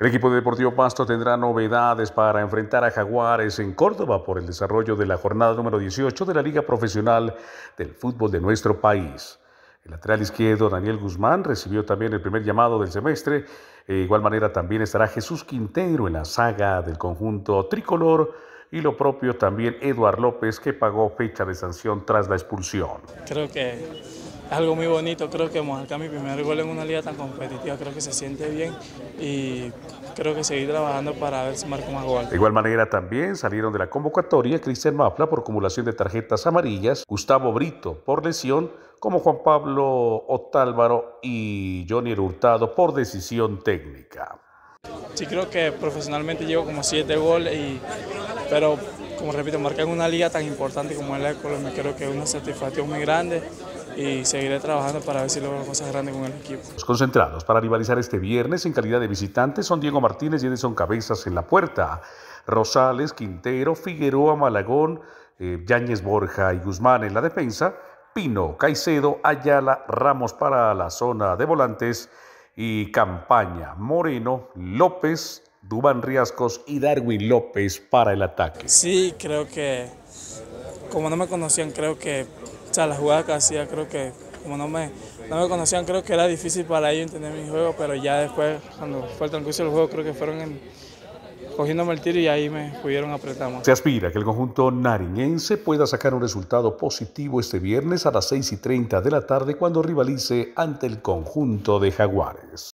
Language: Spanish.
El equipo de Deportivo Pasto tendrá novedades para enfrentar a Jaguares en Córdoba por el desarrollo de la jornada número 18 de la Liga Profesional del Fútbol de nuestro país. El lateral izquierdo Daniel Guzmán recibió también el primer llamado del semestre. De igual manera también estará Jesús Quintero en la saga del conjunto tricolor y lo propio también Eduard López que pagó fecha de sanción tras la expulsión. Creo que es algo muy bonito, creo que marcar mi primer gol en una liga tan competitiva, creo que se siente bien y creo que seguir trabajando para ver si marco más goles. De igual manera también salieron de la convocatoria Cristian Mafla por acumulación de tarjetas amarillas, Gustavo Brito por lesión, como Juan Pablo Otálvaro y Johnny Hurtado por decisión técnica. Sí, creo que profesionalmente llevo como siete goles, pero como repito, marcar en una liga tan importante como es la de Colombia, creo que es una satisfacción muy grande y seguiré trabajando para ver si logro cosas grandes con el equipo. Los concentrados para rivalizar este viernes en calidad de visitantes son Diego Martínez y Edison Cabezas en la puerta, Rosales, Quintero, Figueroa, Malagón, eh, Yáñez Borja y Guzmán en la defensa, Pino, Caicedo, Ayala, Ramos para la zona de volantes y Campaña, Moreno, López, Dubán Riascos y Darwin López para el ataque. Sí, creo que como no me conocían, creo que o sea, las jugadas que hacía, creo que como no me, no conocían, creo que era difícil para ellos entender mi juego, pero ya después, cuando fue el transcurso del juego, creo que fueron cogiendo cogiéndome el tiro y ahí me pudieron apretar más. Se aspira que el conjunto nariñense pueda sacar un resultado positivo este viernes a las 6 y 30 de la tarde cuando rivalice ante el conjunto de Jaguares.